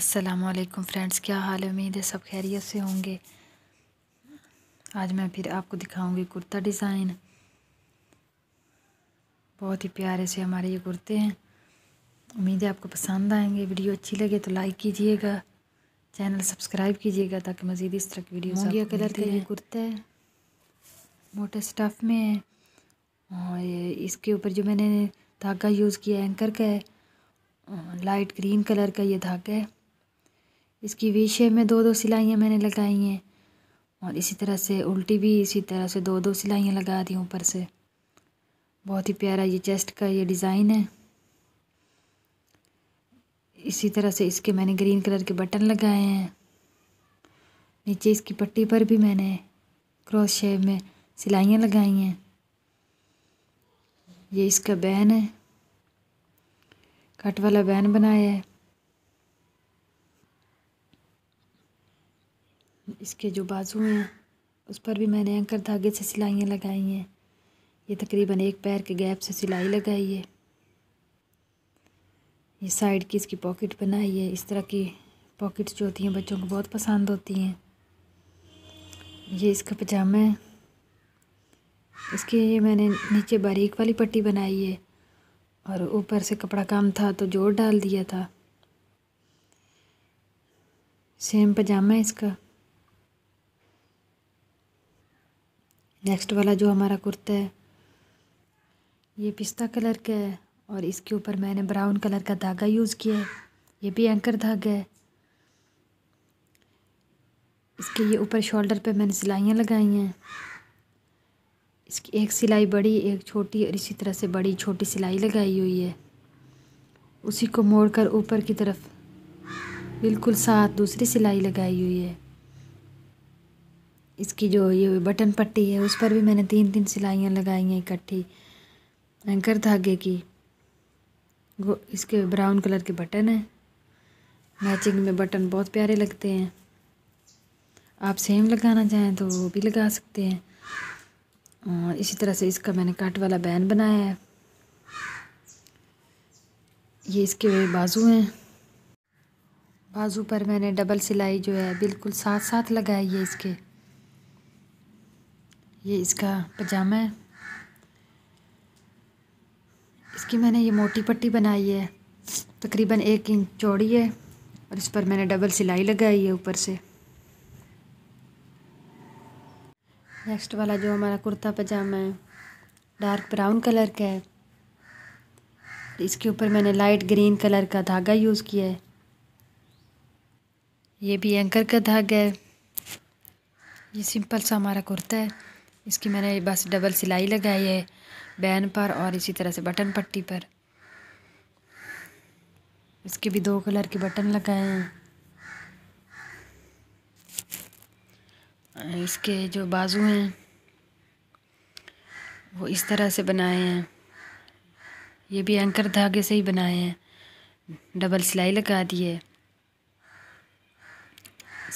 असलकम फ्रेंड्स क्या हाल उम्मीद है सब खैरियत से होंगे आज मैं फिर आपको दिखाऊंगी कुर्ता डिज़ाइन बहुत ही प्यारे से हमारे ये कुर्ते हैं उम्मीद है आपको पसंद आएंगे वीडियो अच्छी लगे तो लाइक कीजिएगा चैनल सब्सक्राइब कीजिएगा ताकि मज़ीद इस तरह की वीडियो कलर के ये कुर्ता है मोटे स्टफ़ में है और इसके ऊपर जो मैंने धागा यूज़ किया एंकर का है लाइट ग्रीन कलर का ये धागा है इसकी वी शेप में दो दो सिलाइयाँ मैंने लगाई हैं और इसी तरह से उल्टी भी इसी तरह से दो दो सिलाइयाँ लगा दी ऊपर से बहुत ही प्यारा ये चेस्ट का ये डिज़ाइन है इसी तरह से इसके मैंने ग्रीन कलर के बटन लगाए हैं नीचे इसकी पट्टी पर भी मैंने क्रॉस शेप में सिलाइयाँ लगाई हैं ये इसका बैन है कट वाला बैन बनाया है इसके जो बाजू हैं उस पर भी मैंने एंकर धागे से सिलाइयाँ लगाई हैं ये तकरीबन एक पैर के गैप से सिलाई लगाई है ये साइड की इसकी पॉकेट बनाई है इस तरह की पॉकेट्स जो होती हैं बच्चों को बहुत पसंद होती हैं ये इसका पजामा है इसके ये मैंने नीचे बारीक वाली पट्टी बनाई है और ऊपर से कपड़ा कम था तो जोड़ डाल दिया था सेम पजामा है इसका नेक्स्ट वाला जो हमारा कुर्ता है ये पिस्ता कलर का है और इसके ऊपर मैंने ब्राउन कलर का धागा यूज़ किया है ये भी एंकर धागा है इसके ये ऊपर शोल्डर पे मैंने सिलाइयाँ लगाई हैं इसकी एक सिलाई बड़ी एक छोटी और इसी तरह से बड़ी छोटी सिलाई लगाई हुई है उसी को मोड़कर ऊपर की तरफ बिल्कुल साथ दूसरी सिलाई लगाई हुई है इसकी जो ये बटन पट्टी है उस पर भी मैंने तीन तीन सिलाइयाँ लगाई हैं इकट्ठी एंकर धागे की इसके ब्राउन कलर के बटन हैं मैचिंग में बटन बहुत प्यारे लगते हैं आप सेम लगाना चाहें तो वो भी लगा सकते हैं और इसी तरह से इसका मैंने कट वाला बैन बनाया है ये इसके बाजू हैं बाजू पर मैंने डबल सिलाई जो है बिल्कुल साथ साथ लगाई है इसके ये इसका पजामा है इसकी मैंने ये मोटी पट्टी बनाई है तकरीबन एक इंच चौड़ी है और इस पर मैंने डबल सिलाई लगाई है ऊपर से नेक्स्ट वाला जो हमारा कुर्ता पजामा है डार्क ब्राउन कलर का है इसके ऊपर मैंने लाइट ग्रीन कलर का धागा यूज़ किया है ये भी एंकर का धागा है ये सिंपल सा हमारा कुर्ता है इसकी मैंने बस डबल सिलाई लगाई है बैन पर और इसी तरह से बटन पट्टी पर इसके भी दो कलर के बटन लगाए हैं इसके जो बाजू हैं वो इस तरह से बनाए हैं ये भी एंकर धागे से ही बनाए हैं डबल सिलाई लगा दी है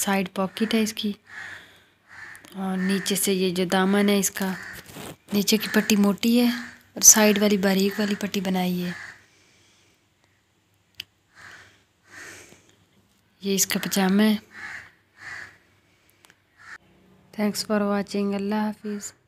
साइड पॉकेट है इसकी और नीचे से ये जो दामन है इसका नीचे की पट्टी मोटी है और साइड वाली बारीक वाली पट्टी बनाई है ये इसका पजामा है थैंक्स फॉर वाचिंग अल्लाह हाफिज़